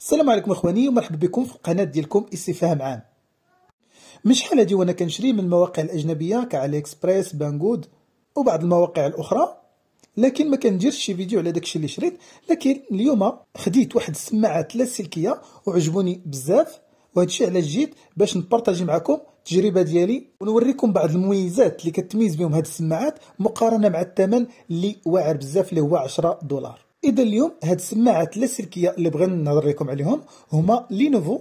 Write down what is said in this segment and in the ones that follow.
السلام عليكم اخواني ومرحبا بكم في القناه ديالكم استفهام عام من شحال هادي وانا كنشري من المواقع الاجنبيه كعلي اكسبريس بانجود وبعض المواقع الاخرى لكن ما كنديرش شي فيديو على داكشي اللي شريت لكن اليوم خديت واحد السماعه لاسلكية وعجبوني بزاف وهادشي علاش جيت باش نبارطاجي معكم التجربه ديالي ونوريكم بعض المميزات اللي كتميز بهم هاد السماعات مقارنه مع الثمن اللي واعر بزاف اللي هو 10 دولار اذا اليوم هاد السماعات اللاسلكيه اللي بغينا نهضر لكم عليهم هما لينوفو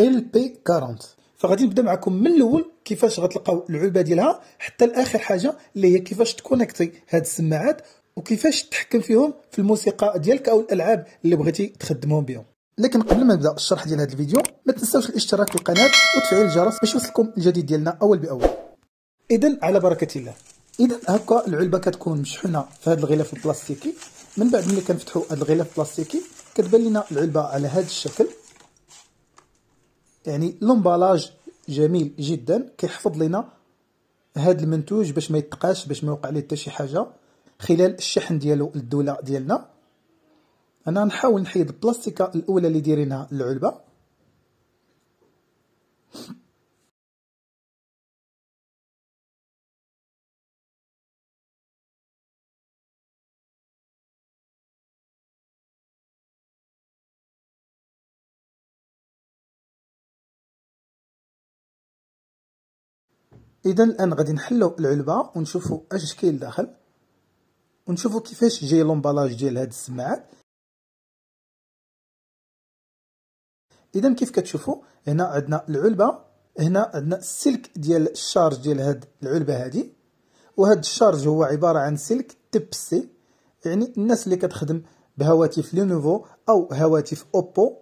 ال بي 40 فغادي نبدا معكم من الاول كيفاش غتلقاو العلبه ديالها حتى لاخر حاجه اللي هي كيفاش تكونكتي هاد السماعات وكيفاش تحكم فيهم في الموسيقى ديالك او الالعاب اللي بغيتي تخدمهم بهم لكن قبل ما نبدا الشرح ديال هذا الفيديو ما تنساوش الاشتراك في القناه وتفعيل الجرس باش يوصلكم الجديد ديالنا اول باول اذا على بركه الله اذا هكا العلبه كتكون مشحونه في هذا الغلاف البلاستيكي من بعد ملي كنفتحوا هذا الغلاف البلاستيكي كتبان لنا العلبه على هذا الشكل يعني لومبالاج جميل جدا كيحفظ لنا هذا المنتوج باش ما يتقاش باش ما يوقع ليه حتى شي حاجه خلال الشحن ديالو للدوله ديالنا انا نحاول نحيد البلاستيكه الاولى اللي دايرينها العلبه اذا الان غادي نحلو العلبه ونشوفوا اش كاين داخل ونشوفوا كيفاش جاي لومبالاج ديال هاد السماعات اذا كيف كتشوفوا هنا عندنا العلبه هنا عندنا السلك ديال الشارج ديال هاد العلبه هادي وهاد الشارج هو عباره عن سلك تيب سي يعني الناس اللي كتخدم بهواتف لينوفو او هواتف اوبو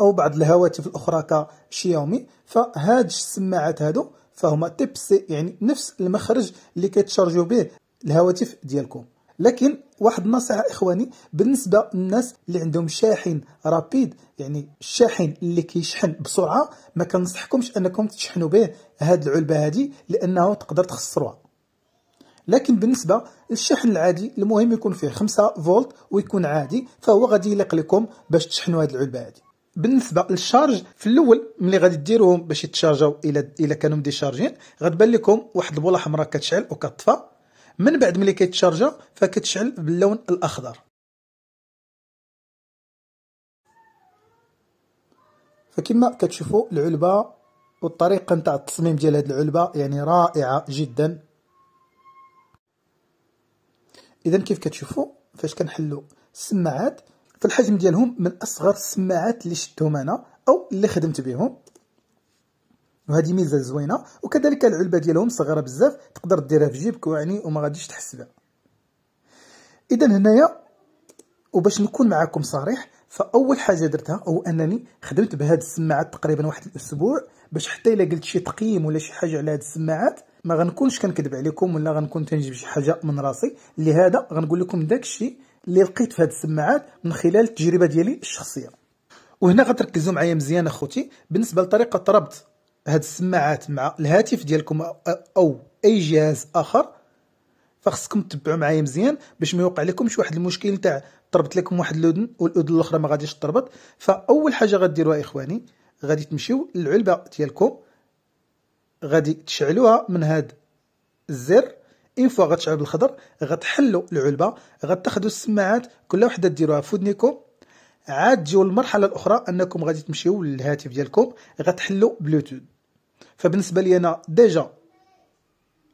او بعض الهواتف الاخرى كشياومي فهاد السماعات هادو فهما تيب سي يعني نفس المخرج اللي كيتشارجو به الهواتف ديالكم لكن واحد النصيحه اخواني بالنسبه للناس اللي عندهم شاحن رابيد يعني الشاحن اللي كيشحن بسرعه ما كنصحكمش انكم تشحنوا به هاد العلبه هادي لانه تقدر تخسروها لكن بالنسبه للشحن العادي المهم يكون فيه 5 فولت ويكون عادي فهو غادي يليق لكم باش تشحنوا هاد العلبه هادي بالنسبه للشارج في الاول ملي غادي ديروهم باش يتشارجاو الى الى كانوا مديشارجين غتبان لكم واحد البوله حمراء كتشعل وكتطفى من بعد ملي كيتشارجا فكتشعل باللون الاخضر فكما كتشوفوا العلبه والطريقه نتاع التصميم ديال هذه العلبه يعني رائعه جدا اذا كيف كتشوفوا فاش كنحلوا السماعات فالحجم ديالهم من اصغر السماعات اللي شدتهم انا او اللي خدمت بهم وهذه ميزه زوينه وكذلك العلبه ديالهم صغيره بزاف تقدر ديرها في جيبك يعني وما غاديش تحس بها اذا هنايا وباش نكون معكم صريح فاول حاجه درتها هو انني خدمت بهاد السماعات تقريبا واحد الاسبوع باش حتى الا قلت شي تقييم ولا شي حاجه على هاد السماعات ما غنكونش كنكذب عليكم ولا غنكون تنجيب شي حاجه من راسي لهذا غنقول لكم داكشي اللي لقيت في هاد السماعات من خلال التجربه ديالي الشخصيه وهنا غتركزوا معايا مزيان اخوتي بالنسبه لطريقه ربط هاد السماعات مع الهاتف ديالكم او اي جهاز اخر فخصكم تتبعوا معايا مزيان باش ما يوقع شي واحد المشكل تاع تربط لكم واحد الاذن والاذن الاخرى ما غاديش تربط فاول حاجه غديروها اخواني غادي تمشيو للعلبه ديالكم غادي تشعلوها من هاد الزر اون فوا غتشعلوا الخضر غتحلوا العلبه غتاخذوا السماعات كل وحده ديروها في ودنيكم عاد تجيو المرحله الاخرى انكم غادي تمشيو للهاتف ديالكم غتحلوا بلوتوث فبالنسبه لي انا ديجا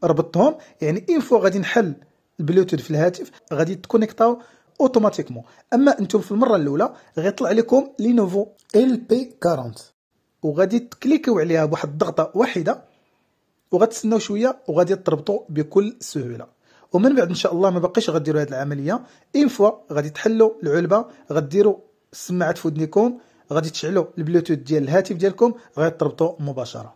ربطتهم يعني اون فوا غادي نحل البلوتوث في الهاتف غادي تكونيكتاو اوتوماتيكمون اما انتم في المره الاولى غيطلع لكم لينوفو ال بي 40 وغادي تكليكيو عليها بواحد الضغطه واحده وغتسناو شويه وغادي تربطوا بكل سهوله ومن بعد ان شاء الله ما باقيش غديروا هذه العمليه اين فوا غادي تحلوا العلبه غديروا السماعه في ودنيكم غادي تشعلوا البلوتوث ديال الهاتف ديالكم غادي تربطوا مباشره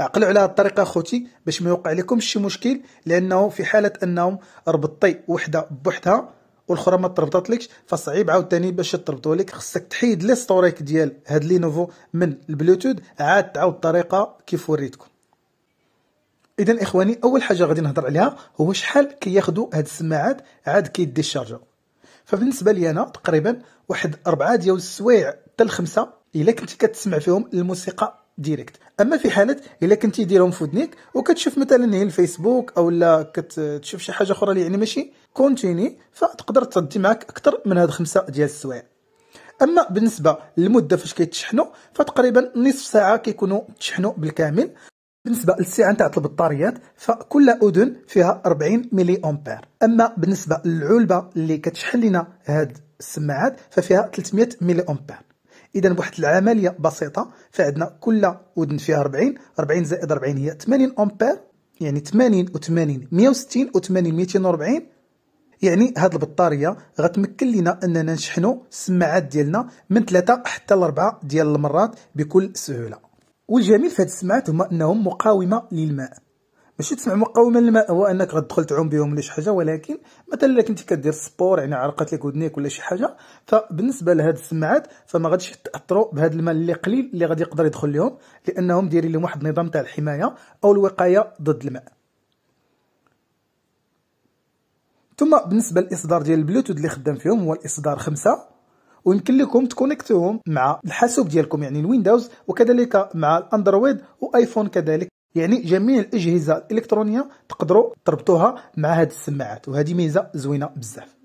عقلوا على الطريقه خوتي باش ما يوقع لكم شي مشكل لانه في حاله انهم ربطتي وحده بوحدها والاخرى ما تربطاتلكش فصعيب عاوتاني باش تربطو لك خصك تحيد لي ستوريك ديال هاد لي نوفو من البلوتود عاد تعاود الطريقه كيف وريتكم اذا اخواني اول حاجه غادي نهضر عليها هو شحال كياخذوا هاد السماعات عاد كيديشارجاو فبالنسبه لي انا تقريبا واحد أربعة ديال السوايع حتى لخمسة الا كنتي كتسمع فيهم الموسيقى ديريكت اما في حاله الا كنتي ديرهم في ودنيك وكتشوف مثلا هي الفيسبوك او لا كتشوف شي حاجه اخرى اللي يعني ماشي كونتيني فتقدر تدي معك اكثر من هاد خمسه ديال السوايع اما بالنسبه للمده فاش كيتشحنوا فتقريبا نصف ساعه كيكونوا تشحنوا بالكامل بالنسبه للسعه نتاع البطاريات فكل اذن فيها 40 ملي امبير اما بالنسبه للعلبه اللي كتشحن لنا هاد السماعات ففيها 300 ملي امبير اذا بواحد العمليه بسيطه فعندنا كل اذن فيها 40 40 زائد 40 هي 80 امبير يعني 80 و80 160 و80 240 يعني هاد البطاريه غتمكن لينا اننا نشحنو السماعات ديالنا من 3 حتى لأربعة ديال المرات بكل سهوله والجميل في هاد السماعات هما انهم مقاومه للماء ماشي تسمع مقاومه للماء هو انك غتدخل تعوم بهم ولا شي حاجه ولكن مثلا الا كنتي كدير سبور يعني عرقت لك ودنيك ولا شي حاجه فبالنسبه لهاد السماعات فما غاديش تاثروا بهاد الماء اللي قليل اللي غادي يقدر يدخل لهم لانهم دايرين لهم واحد النظام تاع الحمايه او الوقايه ضد الماء ثم بالنسبه للاصدار ديال البلوتوث اللي خدام فيهم هو الاصدار 5 ويمكن لكم تكونيكتوهم مع الحاسوب ديالكم يعني الويندوز وكذلك مع الاندرويد وايفون كذلك يعني جميع الاجهزه الالكترونيه تقدروا تربطوها مع هذه السماعات وهذه ميزه زوينه بزاف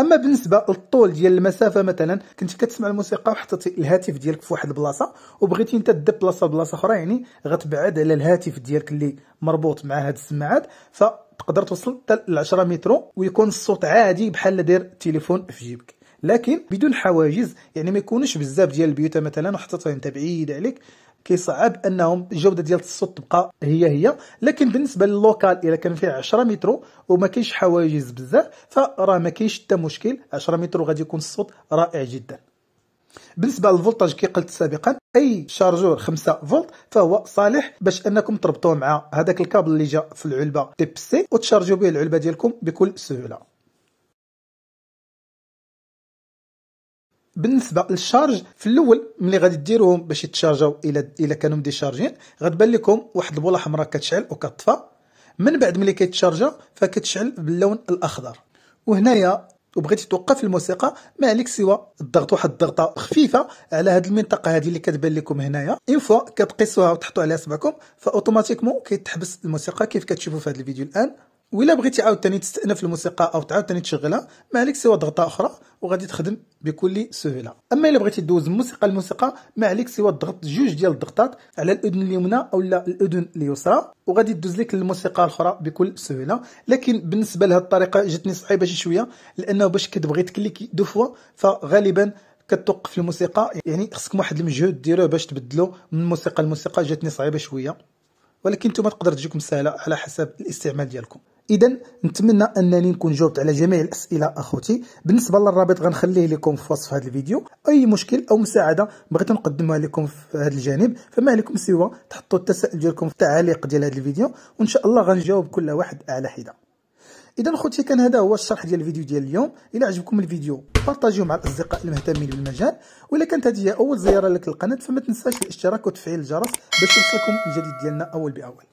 اما بالنسبه للطول ديال المسافه مثلا كنت كتسمع الموسيقى وحطيت الهاتف ديالك في واحد البلاصه وبغيتي انت دير بلاصه بلاصه اخرى يعني غتبعد على الهاتف ديالك اللي مربوط مع هاد السماعات فتقدر توصل حتى ل 10 متر ويكون الصوت عادي بحال داير تليفون في جيبك لكن بدون حواجز يعني ما يكونوش بزاف ديال البيوت مثلا وحطيتها انت بعيد عليك كيصعب انهم الجوده ديال الصوت تبقى هي هي لكن بالنسبه للوكال الا كان فيه 10 متر وما كاينش حواجز بزاف فراه ما كاينش حتى مشكل 10 متر غادي يكون الصوت رائع جدا بالنسبه للفولتاج كي قلت سابقا اي شارجور 5 فولت فهو صالح باش انكم تربطوه مع هذاك الكابل اللي جا في العلبه تي بي سي وتشارجوا به العلبه ديالكم بكل سهوله بالنسبه للشارج في الاول ملي غادي ديروهم باش يتشارجاو الى الى كانوا مديشارجين غتبان لكم واحد البوله حمراء كتشعل وكتطفى من بعد ملي كيتشارجا فكتشعل باللون الاخضر وهنايا وبغيتي توقف الموسيقى ما عليك سوى الضغط واحد الضغطه خفيفه على هذه المنطقه هذه اللي كتبان لكم هنايا اون فوا كتقيسوها وتحطوا عليها صبعكم فاوتوماتيكمون كيتحبس الموسيقى كيف كتشوفوا في هذا الفيديو الان ولا بغيتي عاوتاني تستأنف الموسيقى او تعاوتاني تشغلها ما عليك سوى ضغطه اخرى وغادي تخدم بكل سهوله اما الا بغيتي دوز موسيقى لموسيقى ما عليك سوى ضغط جوج ديال الضغطات على الاذن اليمنى او لا الاذن اليسرى وغادي دوز لك الموسيقى الاخرى بكل سهوله لكن بالنسبه لهذه الطريقه جاتني صعيبه شي شويه لانه باش كتبغي تكليكي دو فوا فغالبا كتوقف الموسيقى يعني خصك واحد المجهود ديروه باش تبدلو من موسيقى لموسيقى جاتني صعيبه شويه ولكن نتوما تقدر تجيكم سهله على حسب الاستعمال ديالكم اذا نتمنى انني نكون جاوبت على جميع الاسئله اخوتي بالنسبه للرابط غنخليه لكم في وصف هذا الفيديو اي مشكل او مساعده بغيت نقدمها لكم في هذا الجانب فما عليكم سوى تحطوا التساؤل ديالكم في التعاليق ديال هذا الفيديو وان شاء الله غنجاوب كل واحد على حده اذا خوتي كان هذا هو الشرح ديال الفيديو ديال اليوم الى عجبكم الفيديو بارطاجيوه مع الاصدقاء المهتمين بالمجال واذا كانت هذه هي اول زياره لك للقناه فما تنساش الاشتراك وتفعيل الجرس باش يوصلكم الجديد ديالنا اول باول